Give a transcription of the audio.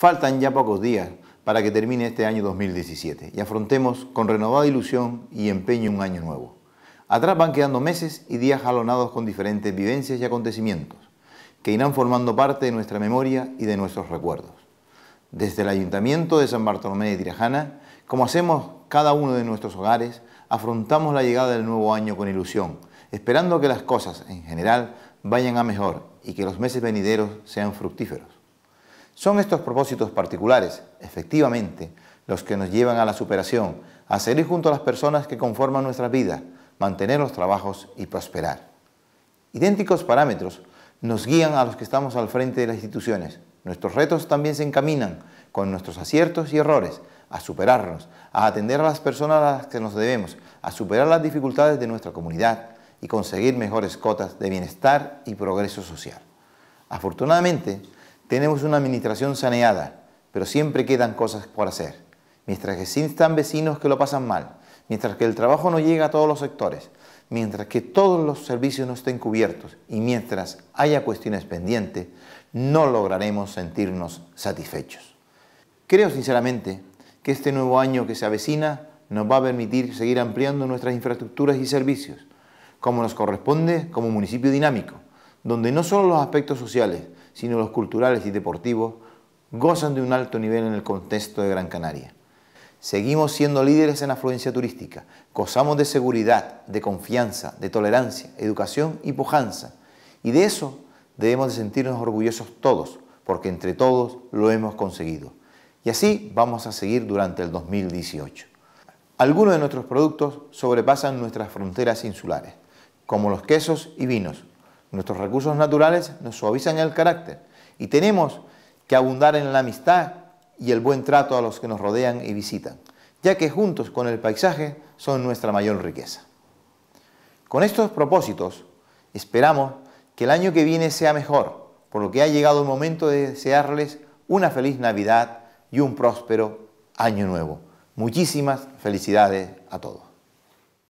Faltan ya pocos días para que termine este año 2017 y afrontemos con renovada ilusión y empeño un año nuevo. Atrás van quedando meses y días jalonados con diferentes vivencias y acontecimientos que irán formando parte de nuestra memoria y de nuestros recuerdos. Desde el Ayuntamiento de San Bartolomé de Tirajana, como hacemos cada uno de nuestros hogares, afrontamos la llegada del nuevo año con ilusión, esperando que las cosas en general vayan a mejor y que los meses venideros sean fructíferos. Son estos propósitos particulares, efectivamente, los que nos llevan a la superación, a seguir junto a las personas que conforman nuestra vida mantener los trabajos y prosperar. Idénticos parámetros nos guían a los que estamos al frente de las instituciones. Nuestros retos también se encaminan con nuestros aciertos y errores a superarnos, a atender a las personas a las que nos debemos, a superar las dificultades de nuestra comunidad y conseguir mejores cotas de bienestar y progreso social. Afortunadamente, tenemos una administración saneada, pero siempre quedan cosas por hacer. Mientras que existan vecinos que lo pasan mal, mientras que el trabajo no llega a todos los sectores, mientras que todos los servicios no estén cubiertos y mientras haya cuestiones pendientes, no lograremos sentirnos satisfechos. Creo sinceramente que este nuevo año que se avecina nos va a permitir seguir ampliando nuestras infraestructuras y servicios, como nos corresponde como municipio dinámico, donde no solo los aspectos sociales, sino los culturales y deportivos, gozan de un alto nivel en el contexto de Gran Canaria. Seguimos siendo líderes en afluencia turística, gozamos de seguridad, de confianza, de tolerancia, educación y pujanza. Y de eso debemos de sentirnos orgullosos todos, porque entre todos lo hemos conseguido. Y así vamos a seguir durante el 2018. Algunos de nuestros productos sobrepasan nuestras fronteras insulares, como los quesos y vinos, Nuestros recursos naturales nos suavizan el carácter y tenemos que abundar en la amistad y el buen trato a los que nos rodean y visitan, ya que juntos con el paisaje son nuestra mayor riqueza. Con estos propósitos, esperamos que el año que viene sea mejor, por lo que ha llegado el momento de desearles una feliz Navidad y un próspero año nuevo. Muchísimas felicidades a todos.